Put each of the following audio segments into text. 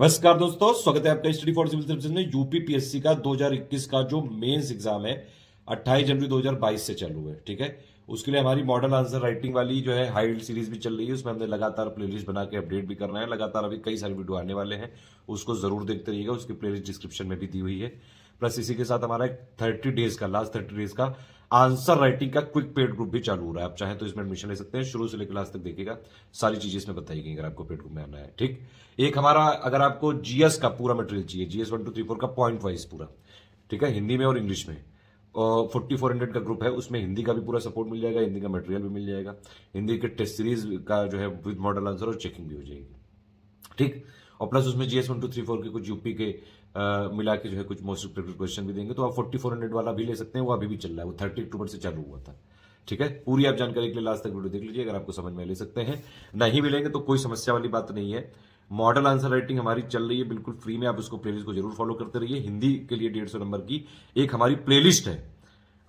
नमस्कार दोस्तों स्वागत है आपका स्टडी फॉर सिविल सर्विस में यूपीपीएससी का 2021 का जो मेंस एग्जाम है 28 जनवरी 2022 से चालू है ठीक है उसके लिए हमारी मॉडल आंसर राइटिंग वाली जो है हाइड सीरीज भी चल रही है उसमें हमने लगातार प्लेलिस्ट बना के अपडेट भी करना है लगातार अभी कई सारे वीडियो आने वाले हैं उसको जरूर देखते रहिएगा उसकी प्ले डिस्क्रिप्शन में भी दी हुई है प्लस इसी के साथ हमारा एक थर्टी डेज का लास्ट थर्टी डेज का आंसर राइटिंग का क्विक पेड ग्रुप भी चालू हो रहा है आप चाहे तो इसमें एडमिशन ले सकते हैं शुरू से लेकर लास्ट तक देखिएगा सारी चीजें इसमें बताई गई अगर आपको पेड ग्रुप में आना है ठीक एक हमारा अगर आपको जीएस का पूरा मटेरियल चाहिए GS one two three four का पॉइंट वाइज पूरा ठीक है हिंदी में और इंग्लिश में फोर्टी फोर हंड्रेड का ग्रुप है उसमें हिंदी का भी पूरा सपोर्ट मिल जाएगा हिंदी का मटेरियल भी मिल जाएगा हिंदी के टेस्ट सीरीज का जो है विद मॉडल आंसर और चेकिंग भी हो जाएगी ठीक और प्लस उसमें GS one two three four के कुछ यूपी के आ, मिला के जो है कुछ मोस्ट प्रेफर क्वेश्चन भी देंगे तो आप फोर्टी फोर हंड्रेड वाला भी ले सकते हैं वो अभी भी चल रहा है वो थर्टी अक्टूबर से चालू हुआ था ठीक है पूरी आप जानकारी के लिए लास्ट तक वीडियो देख लीजिए अगर आपको समझ में ले सकते हैं नहीं मिलेंगे तो कोई समस्या वाली बात नहीं है मॉडल आंसर राइटिंग हमारी चल रही है बिल्कुल फ्री में आप उसको प्लेलिस्ट को जरूर फॉलो करते रहिए हिंदी के लिए डेढ़ सौ नंबर की एक हमारी प्लेलिस्ट है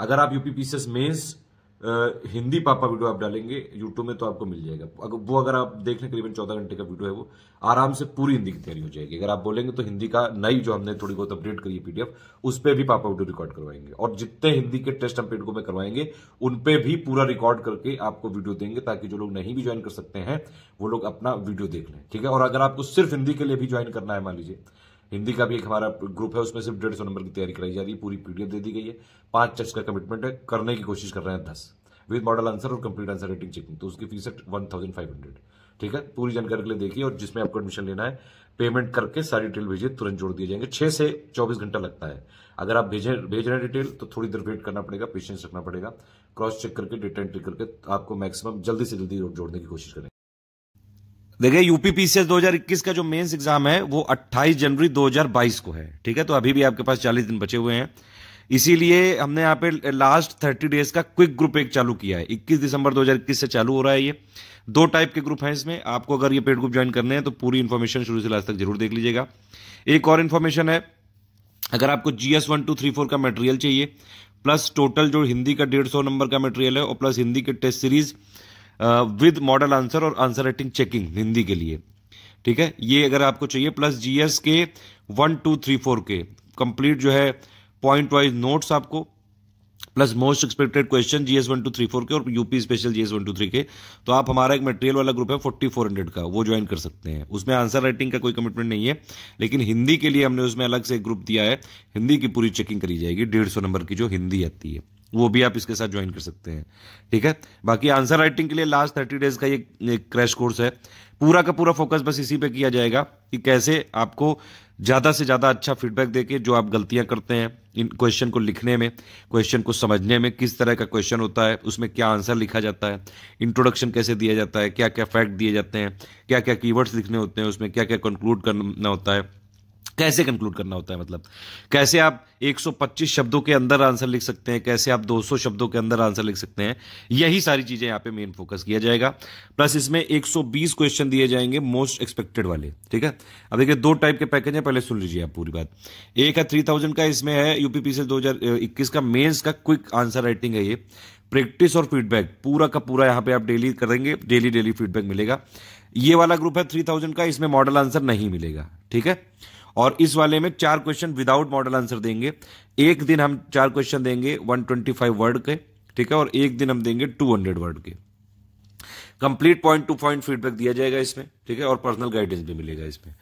अगर आप यूपीपीसीएस मेंस हिंदी पापा वीडियो आप डालेंगे यूट्यूब में तो आपको मिल जाएगा अगर वो अगर आप देख लें करीबन चौदह घंटे का वीडियो है वो आराम से पूरी हिंदी की तैयारी हो जाएगी अगर आप बोलेंगे तो हिंदी का नई जो हमने थोड़ी बहुत अपडेट करी है पीडीएफ उस पर भी पापा वीडियो रिकॉर्ड करवाएंगे और जितने हिंदी के टेस्ट अपडेट को मैं करवाएंगे उन पर भी पूरा रिकॉर्ड करके आपको वीडियो देंगे ताकि जो लोग नहीं भी ज्वाइन कर सकते हैं वो लोग अपना वीडियो देख लें ठीक है और अगर आपको सिर्फ हिंदी के लिए भी ज्वाइन करना है मान लीजिए हिंदी का भी एक हमारा ग्रुप है उसमें सिर्फ डेढ़ सौ नंबर की तैयारी कराई जा रही है पूरी पीडीएफ दे दी गई है पांच चर्च का कमिटमेंट है करने की कोशिश कर रहे हैं दस विद मॉडल आंसर और कंप्लीट आंसर रेटिंग चेकिंग तो उसकी फीस है वन थाउजेंड फाइव हंड्रेड ठीक है पूरी जानकारी के लिए देखिए और जिसमें आपको एडमिशन लेना है पेमेंट करके सारी डिटेल भेजिए तुरंत जोड़ दिए जाएंगे छह से चौबीस घंटा लगता है अगर आप भेजें भेज रहे हैं डिटेल तो थोड़ी देर वेट करना पड़ेगा पेशेंस रखना पड़ेगा क्रॉस चेक करके डिटेल एंट्री करके आपको मैक्सिमम जल्दी से जल्दी जोड़ने की कोशिश करें देखिए यूपी पीसीएस 2021 का जो मेंस एग्जाम है वो 28 जनवरी 2022 को है ठीक है तो अभी भी आपके पास 40 दिन बचे हुए हैं इसीलिए हमने यहाँ पे लास्ट 30 डेज का क्विक ग्रुप एक चालू किया है 21 दिसंबर 2021 से चालू हो रहा है ये दो टाइप के ग्रुप हैं इसमें आपको अगर ये पेड ग्रुप ज्वाइन करने हैं तो पूरी इन्फॉर्मेशन शुरू से लास्ट तक जरूर देख लीजिएगा एक और इन्फॉर्मेशन है अगर आपको G S one two three four का मटेरियल चाहिए प्लस टोटल जो हिंदी का डेढ़ सौ नंबर का मटेरियल है और प्लस हिंदी के test series with model answer और आंसर राइटिंग चेकिंग हिंदी के लिए ठीक है ये अगर आपको चाहिए प्लस जीएस के वन टू थ्री फोर के कंप्लीट जो है पॉइंट वाइज नोट्स आपको plus most expected question GS one two three four के और UP special GS one two three के तो आप हमारा एक मटेरियल वाला ग्रुप है फोर्टी फोर हंड्रेड का वो ज्वाइन कर सकते हैं उसमें आंसर राइटिंग का कोई कमिटमेंट नहीं है लेकिन हिंदी के लिए हमने उसमें अलग से एक ग्रुप दिया है हिंदी की पूरी चेकिंग करी जाएगी डेढ़ सौ नंबर की जो हिंदी आती है वो भी आप इसके साथ ज्वाइन कर सकते हैं ठीक है बाकी आंसर राइटिंग के लिए लास्ट थर्टी डेज का ये क्रैश कोर्स है पूरा का पूरा फोकस बस इसी पे किया जाएगा कि कैसे आपको ज़्यादा से ज़्यादा अच्छा फीडबैक देके जो आप गलतियां करते हैं इन क्वेश्चन को लिखने में क्वेश्चन को समझने में किस तरह का क्वेश्चन होता है उसमें क्या आंसर लिखा जाता है इंट्रोडक्शन कैसे दिया जाता है क्या क्या फैक्ट दिए जाते हैं क्या क्या कीवर्ड्स लिखने होते हैं उसमें क्या क्या कंक्लूड करना होता है कैसे कंक्लूड करना होता है मतलब कैसे आप 125 शब्दों के अंदर आंसर लिख सकते हैं कैसे आप 200 शब्दों के अंदर आंसर लिख सकते हैं यही सारी चीजें यहां पे मेन फोकस किया जाएगा प्लस इसमें 120 क्वेश्चन दिए जाएंगे मोस्ट एक्सपेक्टेड वाले ठीक है अब देखिए दो टाइप के पैकेज हैं पहले सुन लीजिए आप पूरी बात एक है थ्री का इसमें है यूपीपीसी से दो का मेन्स का क्विक आंसर राइटिंग है ये प्रैक्टिस और फीडबैक पूरा का पूरा यहाँ पे आप डेली करेंगे डेली डेली फीडबैक मिलेगा ये वाला ग्रुप है थ्री थाउजेंड का इसमें मॉडल आंसर नहीं मिलेगा ठीक है और इस वाले में चार क्वेश्चन विदाउट मॉडल आंसर देंगे एक दिन हम चार क्वेश्चन देंगे 125 वर्ड के ठीक है और एक दिन हम देंगे 200 वर्ड के complete point to point feedback दिया जाएगा इसमें ठीक है और पर्सनल गाइडेंस भी मिलेगा इसमें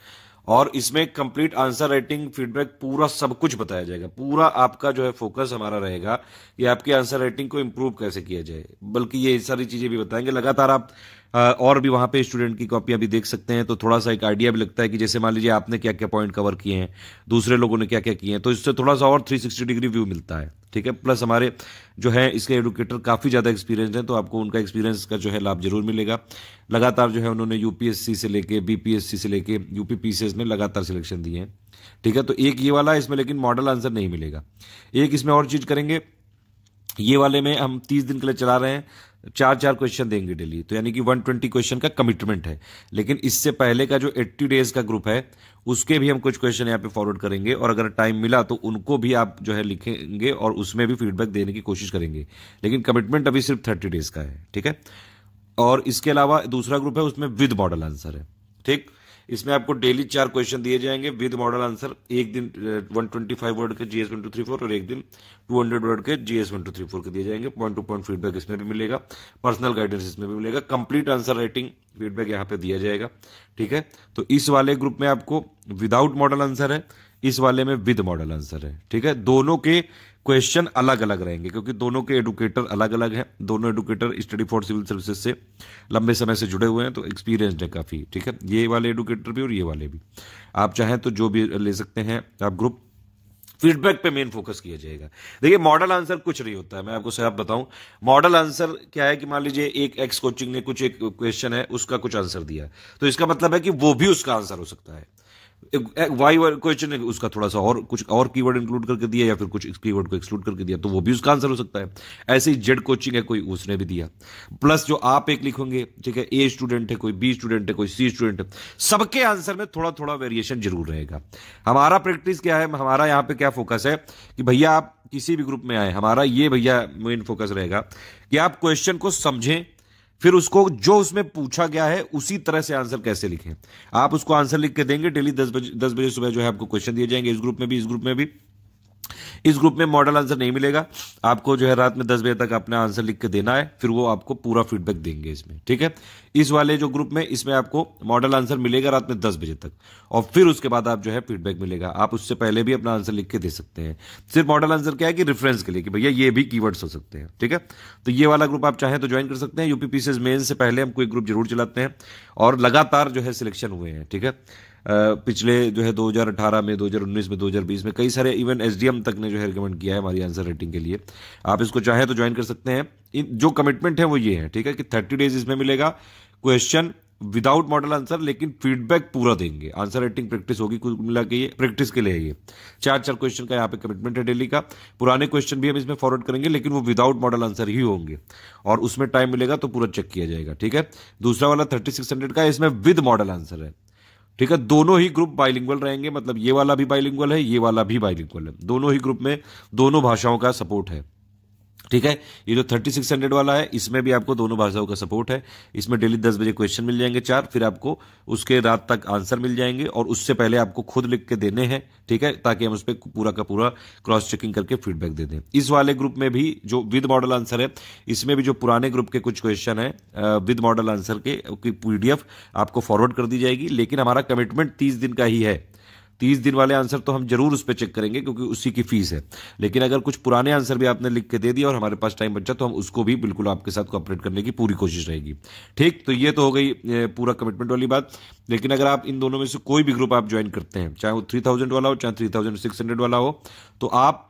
और इसमें कंप्लीट आंसर राइटिंग फीडबैक पूरा सब कुछ बताया जाएगा पूरा आपका जो है फोकस हमारा रहेगा कि आपकी आंसर राइटिंग को इम्प्रूव कैसे किया जाए बल्कि ये सारी चीजें भी बताएंगे लगातार आप और भी वहाँ पे स्टूडेंट की कॉपियाँ भी देख सकते हैं तो थोड़ा सा एक आइडिया भी लगता है कि जैसे मान लीजिए आपने क्या क्या पॉइंट कवर किए हैं दूसरे लोगों ने क्या क्या किए हैं तो इससे थोड़ा सा और 360 डिग्री व्यू मिलता है ठीक है प्लस हमारे जो है इसके एडुकेटर काफ़ी ज़्यादा एक्सपीरियंस हैं तो आपको उनका एक्सपीरियंस का जो है लाभ जरूर मिलेगा लगातार जो है उन्होंने यूपीएससी से लेके बीपीएससी से लेके यूपीपीसीएस में लगातार सिलेक्शन दिए हैं ठीक है तो एक ये वाला इसमें लेकिन मॉडल आंसर नहीं मिलेगा एक इसमें और चीज़ करेंगे ये वाले में हम तीस दिन के लिए चला रहे हैं चार चार क्वेश्चन देंगे डेली तो यानी कि 120 क्वेश्चन का कमिटमेंट है लेकिन इससे पहले का जो 80 डेज का ग्रुप है उसके भी हम कुछ क्वेश्चन यहाँ पे फॉरवर्ड करेंगे और अगर टाइम मिला तो उनको भी आप जो है लिखेंगे और उसमें भी फीडबैक देने की कोशिश करेंगे लेकिन कमिटमेंट अभी सिर्फ थर्टी डेज का है ठीक है और इसके अलावा दूसरा ग्रुप है उसमें विद मॉडल आंसर है ठीक इसमें आपको डेली चार क्वेश्चन दिए जाएंगे विद मॉडल आंसर एक दिन 125 वर्ड के GS one two three four और एक दिन 200 वर्ड के GS one two three four के दिए जाएंगे पॉइंट टू पॉइंट फीडबैक इसमें भी मिलेगा पर्सनल गाइडेंस इसमें भी मिलेगा कंप्लीट आंसर राइटिंग फीडबैक यहाँ पे दिया जाएगा ठीक है तो इस वाले ग्रुप में आपको विदाउट मॉडल आंसर है इस वाले में विद मॉडल आंसर है ठीक है दोनों के क्वेश्चन अलग अलग रहेंगे क्योंकि दोनों के एडुकेटर अलग अलग हैं दोनों educator study for civil services से लंबे समय से जुड़े हुए हैं तो एक्सपीरियंस है काफ़ी ठीक है ये वाले एडुकेटर भी और ये वाले भी आप चाहें तो जो भी ले सकते हैं आप ग्रुप फीडबैक पे मेन फोकस किया जाएगा देखिए मॉडल आंसर कुछ नहीं होता है मैं आपको साहब बताऊं मॉडल आंसर क्या है कि मान लीजिए एक एक्स कोचिंग ने कुछ एक क्वेश्चन है उसका कुछ आंसर दिया तो इसका मतलब है कि वो भी उसका आंसर हो सकता है वाई क्वेश्चन है उसका थोड़ा सा और कुछ और कीवर्ड इंक्लूड करके दिया या फिर कुछ कीवर्ड को एक्सक्लूड करके दिया तो वो भी उसका आंसर हो सकता है ऐसे ही जेड कोचिंग है कोई उसने भी दिया प्लस जो आप एक लिखोगे ठीक है ए स्टूडेंट है कोई बी स्टूडेंट है कोई सी स्टूडेंट है सबके आंसर में थोड़ा थोड़ा वेरिएशन जरूर रहेगा हमारा प्रैक्टिस क्या है हमारा यहाँ पे क्या फोकस है कि भैया आप किसी भी ग्रुप में आए हमारा ये भैया मेन फोकस रहेगा कि आप क्वेश्चन को समझें फिर उसको जो उसमें पूछा गया है उसी तरह से आंसर कैसे लिखें आप उसको आंसर लिख के देंगे डेली दस बजे दस बजे सुबह जो है आपको क्वेश्चन दिए जाएंगे इस ग्रुप में भी इस ग्रुप में भी इस ग्रुप में मॉडल आंसर नहीं मिलेगा आपको जो है रात में दस बजे तक अपना आंसर लिख के देना है फिर वो आपको पूरा फीडबैक देंगे इसमें ठीक है इस वाले जो ग्रुप में इसमें आपको मॉडल आंसर मिलेगा रात में दस बजे तक और फिर उसके बाद आप जो है फीडबैक मिलेगा आप उससे पहले भी अपना आंसर लिख के दे सकते हैं सिर्फ मॉडल आंसर क्या है कि रेफरेंस के लिए कि भैया ये भी कीवर्ड्स हो सकते हैं ठीक है तो ये वाला ग्रुप आप चाहें तो ज्वाइन कर सकते हैं यूपीपीसी मेन से पहले हम कोई ग्रुप जरूर चलाते हैं और लगातार जो है सिलेक्शन हुए हैं ठीक है पिछले जो है 2018 में 2019 में 2020 में कई सारे इवन एस तक ने जो है रिकमेंड किया है हमारी आंसर रेटिंग के लिए आप इसको चाहें तो ज्वाइन कर सकते हैं जो कमिटमेंट है वो ये है ठीक है कि थर्टी डेज इसमें मिलेगा क्वेश्चन विदाउट मॉडल आंसर लेकिन फीडबैक पूरा देंगे आंसर राइटिंग प्रैक्टिस होगी कुछ मिला के ये प्रैक्टिस के लिए ये चार चार क्वेश्चन का यहाँ पे कमिटमेंट है डेली का पुराने क्वेश्चन भी हम इसमें फॉरवर्ड करेंगे लेकिन वो विदाउट मॉडल आंसर ही होंगे और उसमें टाइम मिलेगा तो पूरा चेक किया जाएगा ठीक है दूसरा वाला थर्टी सिक्स हंड्रेड का इसमें विद मॉडल आंसर है ठीक है दोनों ही ग्रुप बाइलिंगुअल रहेंगे मतलब ये वाला भी बाइलिंगुअल है ये वाला भी बाइलिंगुअल है दोनों ही ग्रुप में दोनों भाषाओं का सपोर्ट है ठीक है ये जो थर्टी सिक्स हंड्रेड वाला है इसमें भी आपको दोनों भाषाओं का सपोर्ट है इसमें डेली दस बजे क्वेश्चन मिल जाएंगे चार फिर आपको उसके रात तक आंसर मिल जाएंगे और उससे पहले आपको खुद लिख के देने हैं ठीक है ताकि हम उस पर पूरा का पूरा क्रॉस चेकिंग करके फीडबैक दे दें इस वाले ग्रुप में भी जो विद मॉडल आंसर है इसमें भी जो पुराने ग्रुप के कुछ क्वेश्चन है विद मॉडल आंसर के पी आपको फॉरवर्ड कर दी जाएगी लेकिन हमारा कमिटमेंट तीस दिन का ही है तीस दिन वाले आंसर तो हम जरूर उस पर चेक करेंगे क्योंकि उसी की फीस है लेकिन अगर कुछ पुराने आंसर भी आपने लिख के दे दिया और हमारे पास टाइम बचा तो हम उसको भी बिल्कुल आपके साथ कॉपरेट करने की पूरी कोशिश रहेगी ठीक तो ये तो हो गई पूरा कमिटमेंट वाली बात लेकिन अगर आप इन दोनों में से कोई भी ग्रुप आप ज्वाइन करते हैं चाहे वो थ्री थाउजेंड वाला हो चाहे थ्री थाउजेंड सिक्स हंड्रेड वाला हो तो आप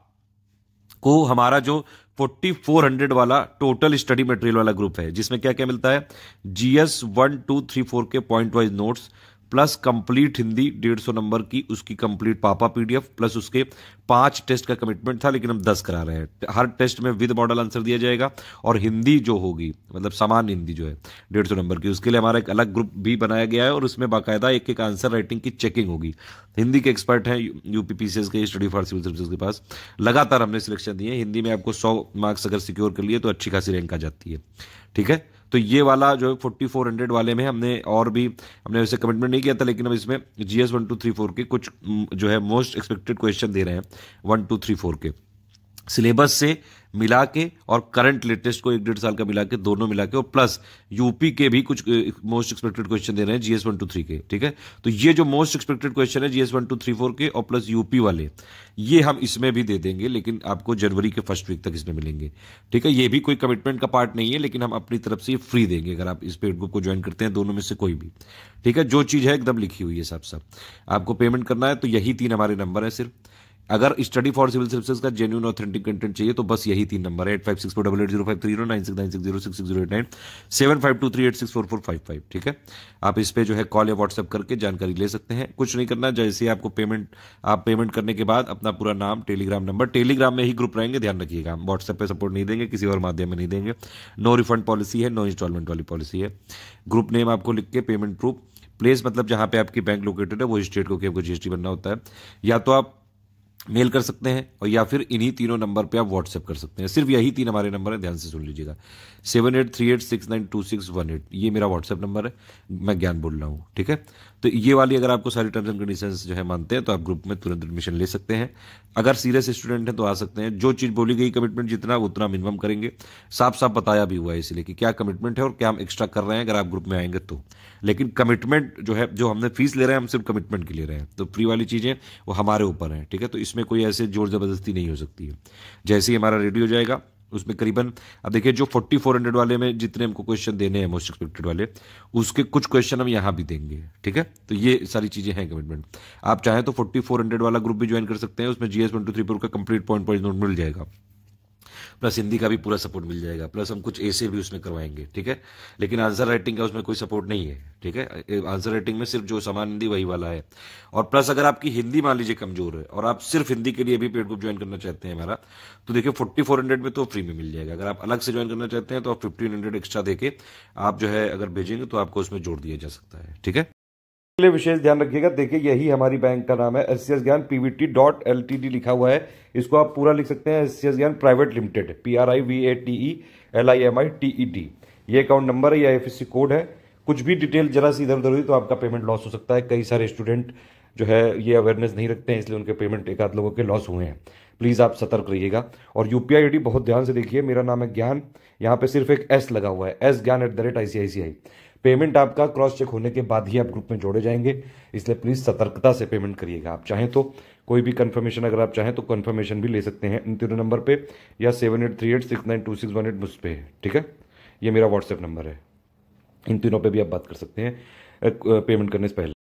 को हमारा जो 4400 वाला टोटल स्टडी मटेरियल वाला ग्रुप है जिसमें क्या क्या मिलता है GS one two three four के point wise notes plus complete Hindi डेढ़ सौ नंबर की उसकी कंप्लीट पापा पीडीएफ प्लस उसके पांच टेस्ट का कमिटमेंट था लेकिन हम दस करा रहे हैं हर टेस्ट में विद मॉडल आंसर दिया जाएगा और हिंदी जो होगी मतलब सामान्य हिंदी जो है डेढ़ सौ नंबर की उसके लिए हमारा एक अलग ग्रुप भी बनाया गया है और उसमें बाकायदा एक एक आंसर राइटिंग की चेकिंग होगी हिंदी के एक्सपर्ट हैं यूपीपीसीएस के स्टडी फॉर सिविल सर्विसेज के पास लगातार हमने सिलेक्शन दिए हिंदी में आपको सौ मार्क्स अगर सिक्योर कर लिए तो अच्छी खासी रैंक आ जाती है ठीक है तो ये वाला जो है फोर्टी फोर हंड्रेड वाले में हमने और भी हमने वैसे कमिटमेंट नहीं किया था लेकिन हम इसमें G S one two three four के कुछ जो है मोस्ट एक्सपेक्टेड क्वेश्चन दे रहे हैं वन टू थ्री फोर के सिलेबस से मिला के और करंट लेटेस्ट को एक डेढ़ साल का मिला के दोनों मिला के और प्लस यूपी के भी कुछ मोस्ट एक्सपेक्टेड क्वेश्चन दे रहे हैं जीएस वन टू थ्री के ठीक है तो ये जो मोस्ट एक्सपेक्टेड क्वेश्चन है GS one two three four के और प्लस यूपी वाले ये हम इसमें भी दे देंगे लेकिन आपको जनवरी के फर्स्ट वीक तक इसमें मिलेंगे ठीक है ये भी कोई कमिटमेंट का पार्ट नहीं है लेकिन हम अपनी तरफ से ये फ्री देंगे अगर आप इस पेड ग्रुप को ज्वाइन करते हैं दोनों में से कोई भी ठीक है जो चीज़ है एकदम लिखी हुई है सब सब आपको पेमेंट करना है तो यही तीन हमारे नंबर है सिर्फ अगर स्टडी फॉर सिविल सर्विसेज का जेन्यून ऑथेंटिक कंटेंट चाहिए तो बस यही तीन नंबर है eight five six four double eight zero five three zero nine six nine six zero six zero eight nine seven five two three eight six four four five five ठीक है आप इस पर जो है कॉल या WhatsApp करके जानकारी ले सकते हैं कुछ नहीं करना जैसे आपको पेमेंट आप पेमेंट करने के बाद अपना पूरा नाम टेलीग्राम नंबर टेलीग्राम में ही ग्रुप रहेंगे ध्यान रखिएगा हम व्हाट्सएप पर सपोर्ट नहीं देंगे किसी और माध्यम में नहीं देंगे नो रिफंड पॉलिसी है नो इंस्टॉलमेंट वाली पॉलिसी है ग्रुप नेम आपको लिख के पेमेंट प्रूफ प्लेस मतलब जहाँ पे आपकी बैंक लोकेटेड है वो स्टेट को कि आपको जीएसटी बनना होता है या तो आप मेल कर सकते हैं और या फिर इन्हीं तीनों नंबर पे आप व्हाट्सएप कर सकते हैं सिर्फ यही तीन हमारे नंबर हैं ध्यान से सुन लीजिएगा seven eight three eight six nine two six one eight ये मेरा व्हाट्सएप नंबर है मैं ज्ञान बोल रहा हूँ ठीक है तो ये वाली अगर आपको सारी टर्म्स एंड कंडीशन जो है मानते हैं तो आप ग्रुप में तुरंत एडमिशन ले सकते हैं अगर सीरियस स्टूडेंट हैं तो आ सकते हैं जो चीज़ बोली गई कमिटमेंट जितना उतना मिनिमम करेंगे साफ साफ बताया भी हुआ है इसलिए कि क्या कमिटमेंट है और क्या हम एक्स्ट्रा कर रहे हैं अगर आप ग्रुप में आएंगे तो लेकिन कमिटमेंट जो है जो हमने फीस ले रहे हैं हम सिर्फ कमिटमेंट के ले रहे हैं तो फ्री वाली चीज़ें वो हमारे ऊपर हैं ठीक है तो इसमें कोई ऐसे जोर ज़बरदस्ती नहीं हो सकती है जैसे ही हमारा रेडी हो जाएगा उसमें करीबन अब देखिए जो फोर्टी फोर हंड्रेड वाले में जितने हमको क्वेश्चन देने हैं मोस्ट एक्सपेक्टेड वाले उसके कुछ क्वेश्चन हम यहाँ भी देंगे ठीक है तो ये सारी चीज़ें हैं कमिटमेंट आप चाहें तो फोर्टी फोर हंड्रेड वाला ग्रुप भी ज्वाइन कर सकते हैं उसमें G S one two three पर का कंप्लीट पॉइंट पॉइंट नोट मिल जाएगा प्लस हिंदी का भी पूरा सपोर्ट मिल जाएगा प्लस हम कुछ ऐसे भी उसमें करवाएंगे ठीक है लेकिन आंसर राइटिंग का उसमें कोई सपोर्ट नहीं है ठीक है आंसर राइटिंग में सिर्फ जो समान हिंदी वही वाला है और प्लस अगर आपकी हिंदी मान लीजिए कमजोर है और आप सिर्फ हिंदी के लिए भी पेड ग्रुप ज्वाइन करना चाहते हैं हमारा तो देखिए फोर्टी फोर हंड्रेड में तो फ्री में मिल जाएगा अगर आप अलग से ज्वाइन करना चाहते हैं तो आप फिफ्टीन हंड्रेड एक्स्ट्रा देके आप जो है अगर भेजेंगे तो आपको उसमें जोड़ दिया जा सकता है ठीक है लिए विशेष ध्यान रखिएगा देखिए यही हमारी बैंक का नाम है S C S Gyan PVT dot L T D लिखा हुआ है इसको आप पूरा लिख सकते हैं S C S Gyan private limited P R I V A T E L I M I T E D ये अकाउंट नंबर है या एफ एस सी कोड है कुछ भी डिटेल जरा सी इधर उधर हुई तो आपका पेमेंट लॉस हो सकता है कई सारे स्टूडेंट जो है ये अवेयरनेस नहीं रखते हैं इसलिए उनके पेमेंट एक आध लोगों के लॉस हुए हैं प्लीज़ आप सतर्क रहिएगा और यू पी बहुत ध्यान से देखिए मेरा नाम है ज्ञान यहाँ पे सिर्फ एक एस लगा हुआ है S Gyan at the rate आई पेमेंट आपका क्रॉस चेक होने के बाद ही आप ग्रुप में जोड़े जाएंगे इसलिए प्लीज़ सतर्कता से पेमेंट करिएगा आप चाहें तो कोई भी कन्फर्मेशन अगर आप चाहें तो कन्फर्मेशन भी ले सकते हैं इन तीनों नंबर पर या seven eight three eight six nine two six one eight मुझ पर ठीक है ये मेरा व्हाट्सएप नंबर है इन तीनों पर भी आप बात कर सकते हैं पेमेंट करने से पहले